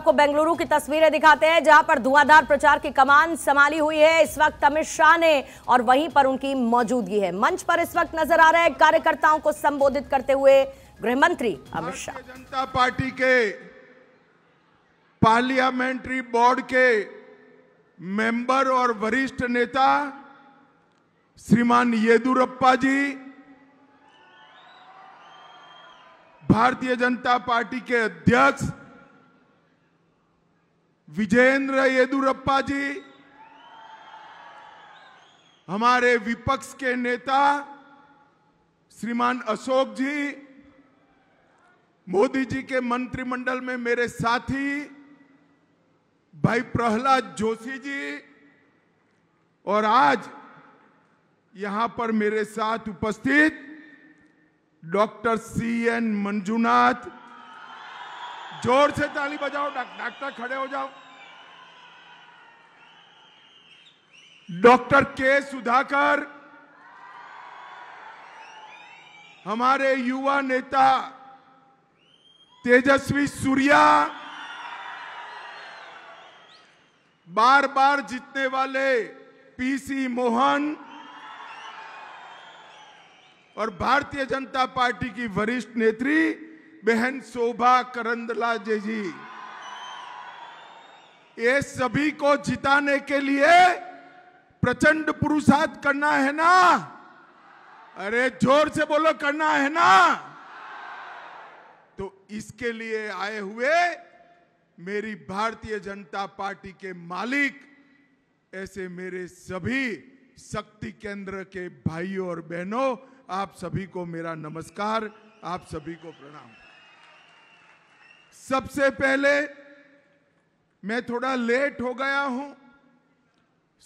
आपको बेंगलुरु की तस्वीरें दिखाते हैं जहां पर धुआंधार प्रचार की कमान संभाली हुई है इस वक्त अमित शाह ने और वहीं पर उनकी मौजूदगी है मंच पर इस वक्त नजर आ रहे कार्यकर्ताओं को संबोधित करते हुए गृह मंत्री अमित शाह जनता पार्टी के पार्लियामेंट्री बोर्ड के मेंबर और वरिष्ठ नेता श्रीमान येदुरप्पा जी भारतीय जनता पार्टी के अध्यक्ष विजेंद्र येदुरप्पा जी हमारे विपक्ष के नेता श्रीमान अशोक जी मोदी जी के मंत्रिमंडल में मेरे साथी भाई प्रहलाद जोशी जी और आज यहां पर मेरे साथ उपस्थित डॉक्टर सी एन मंजुनाथ जोर से ताली बजाओ डॉक्टर खड़े हो जाओ डॉक्टर के सुधाकर हमारे युवा नेता तेजस्वी सूर्या बार बार जीतने वाले पीसी मोहन और भारतीय जनता पार्टी की वरिष्ठ नेत्री बहन शोभा करंदला जी जी ये सभी को जिताने के लिए प्रचंड पुरुषार्थ करना है ना अरे जोर से बोलो करना है ना तो इसके लिए आए हुए मेरी भारतीय जनता पार्टी के मालिक ऐसे मेरे सभी शक्ति केंद्र के भाइयों और बहनों आप सभी को मेरा नमस्कार आप सभी को प्रणाम सबसे पहले मैं थोड़ा लेट हो गया हूं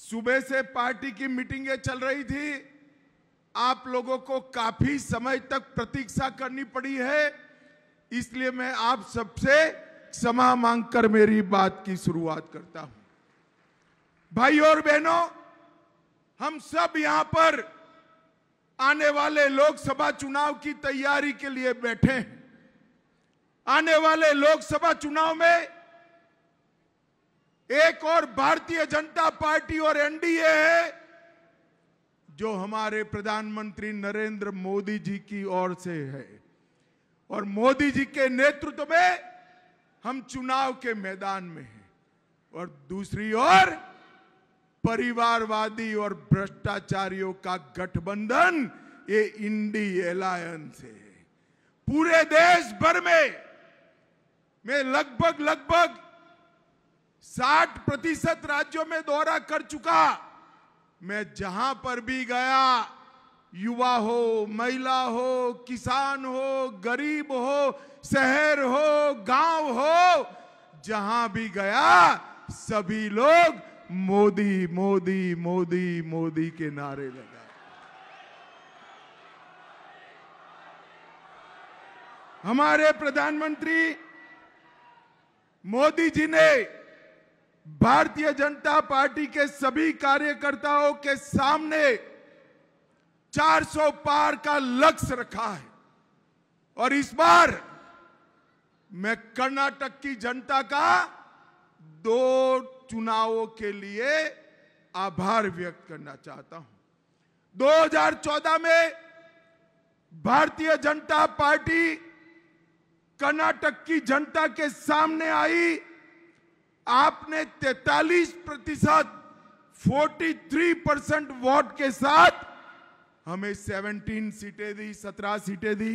सुबह से पार्टी की मीटिंगें चल रही थी आप लोगों को काफी समय तक प्रतीक्षा करनी पड़ी है इसलिए मैं आप सबसे क्षमा मांगकर मेरी बात की शुरुआत करता हूं भाई और बहनों हम सब यहां पर आने वाले लोकसभा चुनाव की तैयारी के लिए बैठे हैं आने वाले लोकसभा चुनाव में एक और भारतीय जनता पार्टी और एनडीए है जो हमारे प्रधानमंत्री नरेंद्र मोदी जी की ओर से है और मोदी जी के नेतृत्व में हम चुनाव के मैदान में हैं और दूसरी ओर परिवारवादी और भ्रष्टाचारियों का गठबंधन ये इंडी अलायंस है पूरे देश भर में मैं लगभग लगभग 60 प्रतिशत राज्यों में दौरा कर चुका मैं जहां पर भी गया युवा हो महिला हो किसान हो गरीब हो शहर हो गांव हो जहां भी गया सभी लोग मोदी मोदी मोदी मोदी के नारे लगे हमारे प्रधानमंत्री मोदी जी ने भारतीय जनता पार्टी के सभी कार्यकर्ताओं के सामने 400 पार का लक्ष्य रखा है और इस बार मैं कर्नाटक की जनता का दो चुनावों के लिए आभार व्यक्त करना चाहता हूं 2014 में भारतीय जनता पार्टी कर्नाटक की जनता के सामने आई आपने 43 प्रतिशत थ्री परसेंट वोट के साथ हमें 17 सीटें दी 17 सीटें दी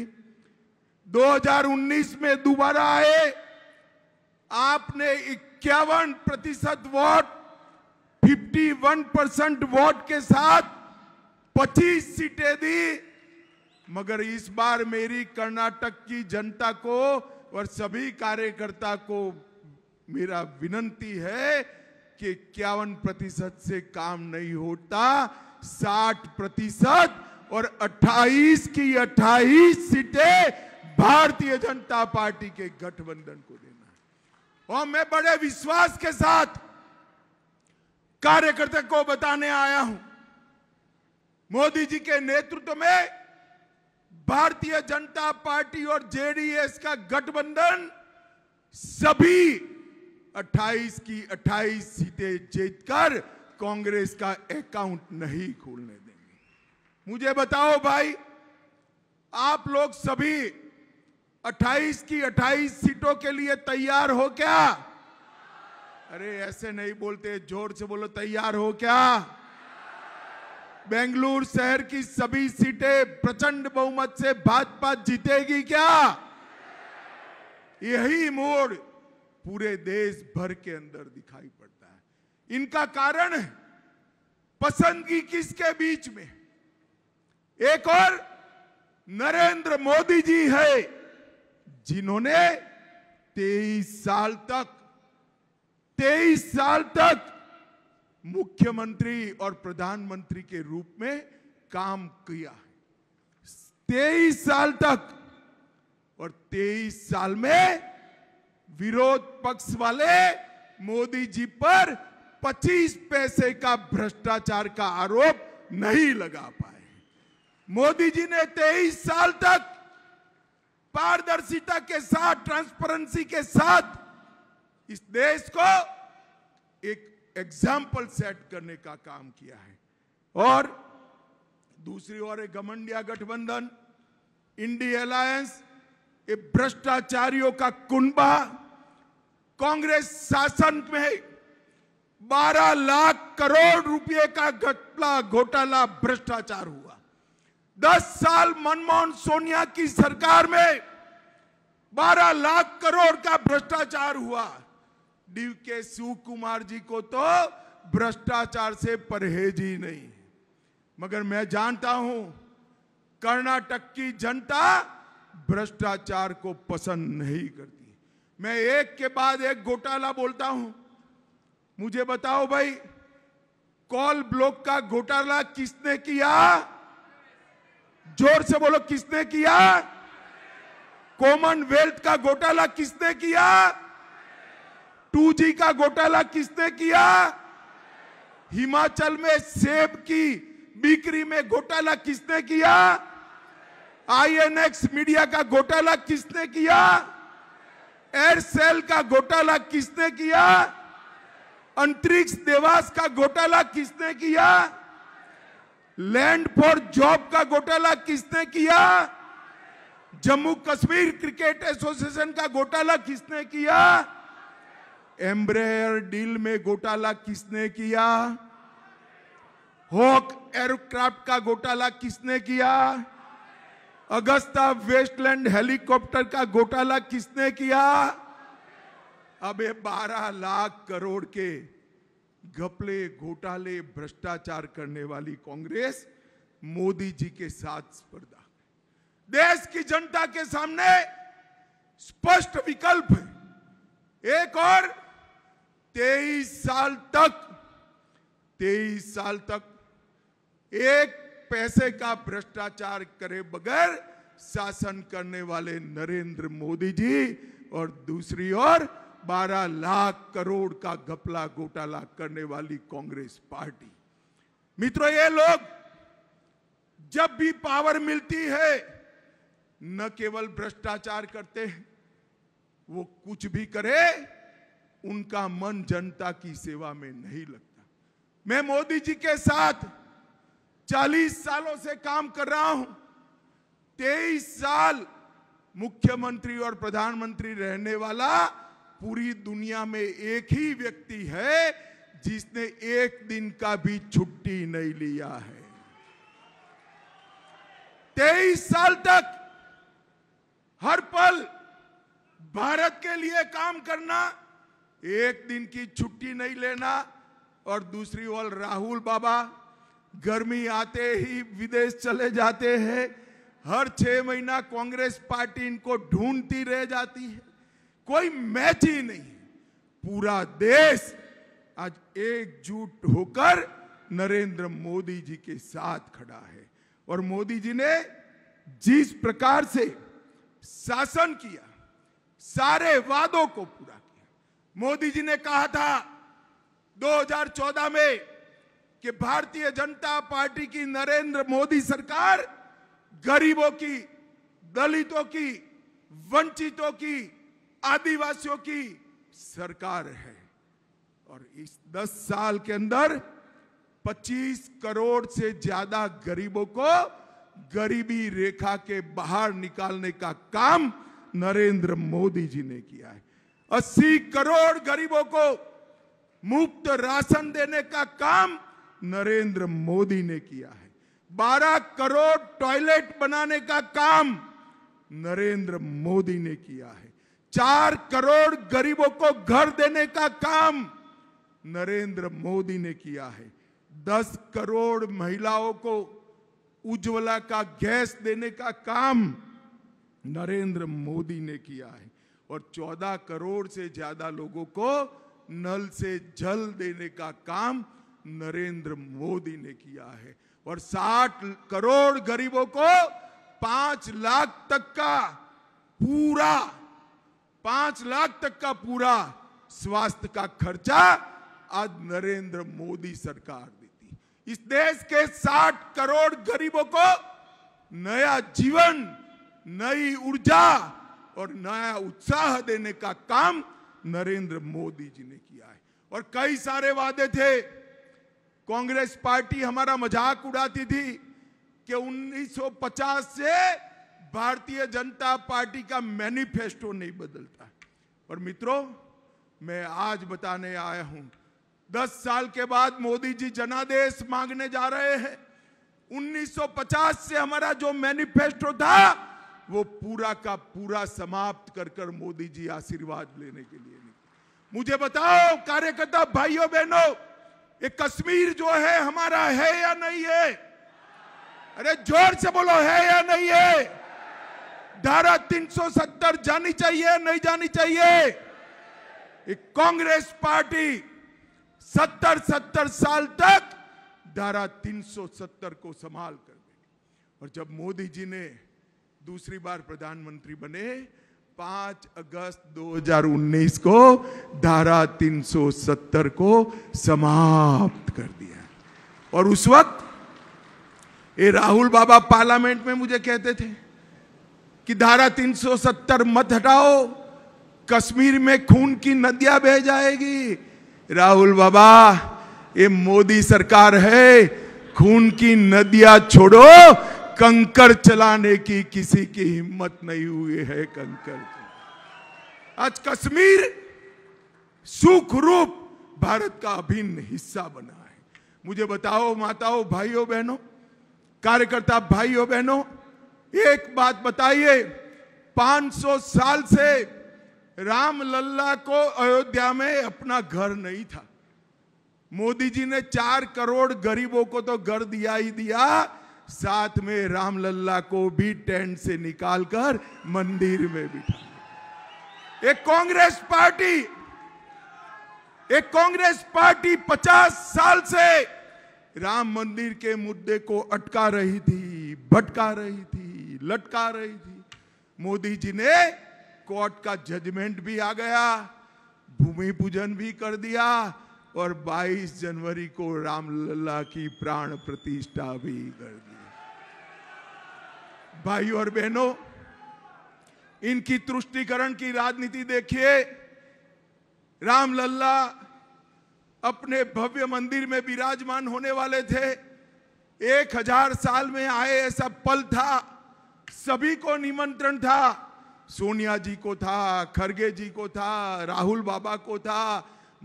2019 में दोबारा आए आपने इक्यावन प्रतिशत वोट 51 परसेंट वोट के साथ 25 सीटें दी मगर इस बार मेरी कर्नाटक की जनता को और सभी कार्यकर्ता को मेरा विनंती है कि इक्यावन प्रतिशत से काम नहीं होता साठ प्रतिशत और 28 की 28 सीटें भारतीय जनता पार्टी के गठबंधन को देना है और मैं बड़े विश्वास के साथ कार्यकर्ता को बताने आया हूं मोदी जी के नेतृत्व में भारतीय जनता पार्टी और जेडीएस का गठबंधन सभी 28 की 28 सीटें जीतकर कांग्रेस का अकाउंट नहीं खोलने देंगे मुझे बताओ भाई आप लोग सभी 28 की 28 सीटों के लिए तैयार हो क्या अरे ऐसे नहीं बोलते जोर से बोलो तैयार हो क्या बेंगलुरु शहर की सभी सीटें प्रचंड बहुमत से भाजपा जीतेगी क्या यही मोड़ पूरे देश भर के अंदर दिखाई पड़ता है इनका कारण है पसंदगी किसके बीच में एक और नरेंद्र मोदी जी है जिन्होंने तेईस साल तक तेईस साल तक मुख्यमंत्री और प्रधानमंत्री के रूप में काम किया है तेईस साल तक और तेईस साल में विरोध पक्ष वाले मोदी जी पर 25 पैसे का भ्रष्टाचार का आरोप नहीं लगा पाए मोदी जी ने 23 साल तक पारदर्शिता के साथ ट्रांसपेरेंसी के साथ इस देश को एक एग्जाम्पल सेट करने का काम किया है और दूसरी ओर गमंडिया गठबंधन इंडी अलायंस ये भ्रष्टाचारियों का कुंबा कांग्रेस शासन में 12 लाख करोड़ रुपए का घटला घोटाला भ्रष्टाचार हुआ 10 साल मनमोहन सोनिया की सरकार में 12 लाख करोड़ का भ्रष्टाचार हुआ डी के शिव कुमार जी को तो भ्रष्टाचार से परहेज ही नहीं मगर मैं जानता हूं कर्नाटक की जनता भ्रष्टाचार को पसंद नहीं करती मैं एक के बाद एक घोटाला बोलता हूं मुझे बताओ भाई कॉल ब्लॉक का घोटाला किसने किया जोर से बोलो किसने किया कॉमनवेल्थ का घोटाला किसने किया टू जी का घोटाला किसने किया हिमाचल में सेब की बिक्री में घोटाला किसने किया आईएनएक्स मीडिया का घोटाला किसने किया एयरसेल का घोटाला किसने किया अंतरिक्ष देवास का घोटाला किसने किया लैंड फॉर जॉब का घोटाला किसने किया जम्मू कश्मीर क्रिकेट एसोसिएशन का घोटाला किसने किया एम्ब्रेयर डील में घोटाला किसने किया हॉक एयरक्राफ्ट का घोटाला किसने किया अगस्ता वेस्टलैंड हेलीकॉप्टर का घोटाला किसने किया अबे 12 लाख करोड़ के घपले घोटाले भ्रष्टाचार करने वाली कांग्रेस मोदी जी के साथ स्पर्धा देश की जनता के सामने स्पष्ट विकल्प है एक और तेईस साल तक तेईस साल तक एक पैसे का भ्रष्टाचार करे बगैर शासन करने वाले नरेंद्र मोदी जी और दूसरी ओर 12 लाख करोड़ का घपला घोटाला करने वाली कांग्रेस पार्टी मित्रों ये लोग जब भी पावर मिलती है न केवल भ्रष्टाचार करते हैं वो कुछ भी करे उनका मन जनता की सेवा में नहीं लगता मैं मोदी जी के साथ 40 सालों से काम कर रहा हूं 23 साल मुख्यमंत्री और प्रधानमंत्री रहने वाला पूरी दुनिया में एक ही व्यक्ति है जिसने एक दिन का भी छुट्टी नहीं लिया है तेईस साल तक हर पल भारत के लिए काम करना एक दिन की छुट्टी नहीं लेना और दूसरी ओर राहुल बाबा गर्मी आते ही विदेश चले जाते हैं हर छह महीना कांग्रेस पार्टी इनको ढूंढती रह जाती है कोई मैच ही नहीं पूरा देश आज एकजुट होकर नरेंद्र मोदी जी के साथ खड़ा है और मोदी जी ने जिस प्रकार से शासन किया सारे वादों को पूरा किया मोदी जी ने कहा था 2014 में कि भारतीय जनता पार्टी की नरेंद्र मोदी सरकार गरीबों की दलितों की वंचितों की आदिवासियों की सरकार है और इस 10 साल के अंदर 25 करोड़ से ज्यादा गरीबों को गरीबी रेखा के बाहर निकालने का काम नरेंद्र मोदी जी ने किया है अस्सी करोड़ गरीबों को मुफ्त राशन देने का काम नरेंद्र मोदी ने किया है बारह करोड़ टॉयलेट बनाने का काम नरेंद्र मोदी ने किया है चार करोड़ गरीबों को घर देने का काम नरेंद्र मोदी ने किया है दस करोड़ महिलाओं को उज्ज्वला का गैस देने का काम नरेंद्र मोदी ने किया है और 14 करोड़ से ज्यादा लोगों को नल से जल देने का काम नरेंद्र मोदी ने किया है और 60 करोड़ गरीबों को पांच लाख तक का पूरा पांच लाख तक का पूरा स्वास्थ्य का खर्चा आज नरेंद्र मोदी सरकार देती इस देश के 60 करोड़ गरीबों को नया जीवन नई ऊर्जा और नया उत्साह देने का काम नरेंद्र मोदी जी ने किया है और कई सारे वादे थे कांग्रेस पार्टी हमारा मजाक उड़ाती थी कि 1950 से भारतीय जनता पार्टी का मैनिफेस्टो नहीं बदलता और मित्रों मैं आज बताने आया हूं दस साल के बाद मोदी जी जनादेश मांगने जा रहे हैं 1950 से हमारा जो मैनिफेस्टो था वो पूरा का पूरा समाप्त कर कर मोदी जी आशीर्वाद लेने के लिए मुझे बताओ कार्यकर्ता भाइयों बहनों ये कश्मीर जो है हमारा है या नहीं है अरे जोर से बोलो है या नहीं है धारा 370 जानी चाहिए नहीं जानी चाहिए कांग्रेस पार्टी सत्तर सत्तर साल तक धारा 370 को संभाल कर देगी और जब मोदी जी ने दूसरी बार प्रधानमंत्री बने 5 अगस्त 2019 को धारा 370 को समाप्त कर दिया और उस वक्त ये राहुल बाबा पार्लियामेंट में मुझे कहते थे कि धारा 370 मत हटाओ कश्मीर में खून की नदियां बह जाएगी राहुल बाबा ये मोदी सरकार है खून की नदियां छोड़ो कंकर चलाने की किसी की हिम्मत नहीं हुई है कंकर आज कश्मीर सुख रूप भारत का अभिन्न हिस्सा बना है मुझे बताओ माताओं भाइयों बहनों कार्यकर्ता भाइयों बहनों एक बात बताइए 500 साल से राम लल्ला को अयोध्या में अपना घर नहीं था मोदी जी ने चार करोड़ गरीबों को तो घर दिया ही दिया साथ में रामलल्ला को भी टेंट से निकालकर मंदिर में बिठा एक कांग्रेस पार्टी एक कांग्रेस पार्टी 50 साल से राम मंदिर के मुद्दे को अटका रही थी भटका रही थी लटका रही थी मोदी जी ने कोर्ट का जजमेंट भी आ गया भूमि पूजन भी कर दिया और 22 जनवरी को रामलला की प्राण प्रतिष्ठा भी कर दी भाई और बहनों इनकी तुष्टिकरण की राजनीति देखिए रामलला अपने भव्य मंदिर में विराजमान होने वाले थे एक हजार साल में आए ऐसा पल था सभी को निमंत्रण था सोनिया जी को था खरगे जी को था राहुल बाबा को था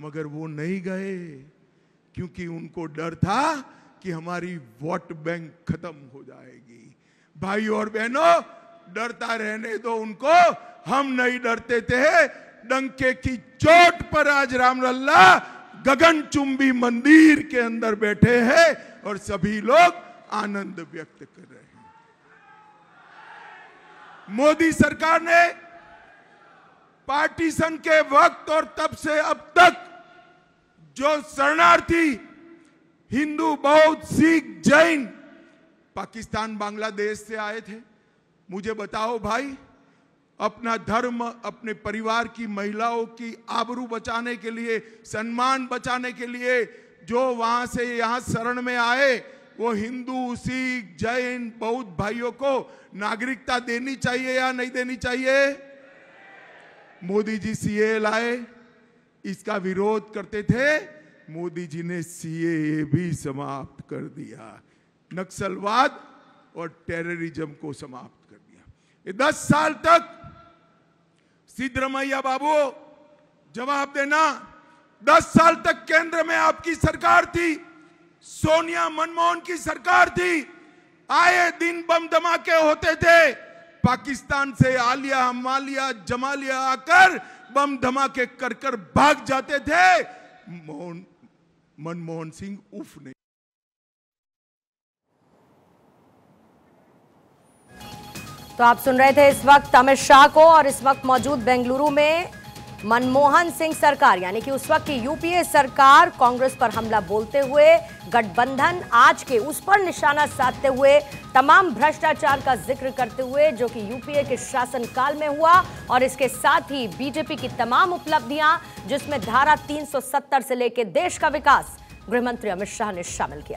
मगर वो नहीं गए क्योंकि उनको डर था कि हमारी वोट बैंक खत्म हो जाएगी भाई और बहनों डरता रहने दो उनको हम नहीं डरते थे डंके की चोट पर आज राम लल्ला गगनचुंबी मंदिर के अंदर बैठे हैं और सभी लोग आनंद व्यक्त कर रहे हैं मोदी सरकार ने पार्टीशन के वक्त और तब से अब तक जो शरणार्थी हिंदू बौद्ध सिख जैन पाकिस्तान बांग्लादेश से आए थे मुझे बताओ भाई अपना धर्म अपने परिवार की महिलाओं की आबरू बचाने के लिए सम्मान बचाने के लिए जो वहां से यहाँ शरण में आए वो हिंदू सिख जैन बौद्ध भाइयों को नागरिकता देनी चाहिए या नहीं देनी चाहिए मोदी जी सीए लाए इसका विरोध करते थे मोदी जी ने सीए भी समाप्त कर दिया नक्सलवाद और टेररिज्म को समाप्त कर दिया दस साल तक सिद्धरमैया बाबू जवाब देना दस साल तक केंद्र में आपकी सरकार थी सोनिया मनमोहन की सरकार थी आए दिन बम धमाके होते थे पाकिस्तान से आलिया मालिया जमालिया आकर बम धमाके कर कर भाग जाते थे मोहन मनमोहन सिंह उफ नहीं तो आप सुन रहे थे इस वक्त अमित शाह को और इस वक्त मौजूद बेंगलुरु में मनमोहन सिंह सरकार यानी कि उस वक्त की यूपीए सरकार कांग्रेस पर हमला बोलते हुए गठबंधन आज के उस पर निशाना साधते हुए तमाम भ्रष्टाचार का जिक्र करते हुए जो कि यूपीए के शासनकाल में हुआ और इसके साथ ही बीजेपी की तमाम उपलब्धियां जिसमें धारा 370 से लेकर देश का विकास गृहमंत्री अमित शाह ने शामिल किया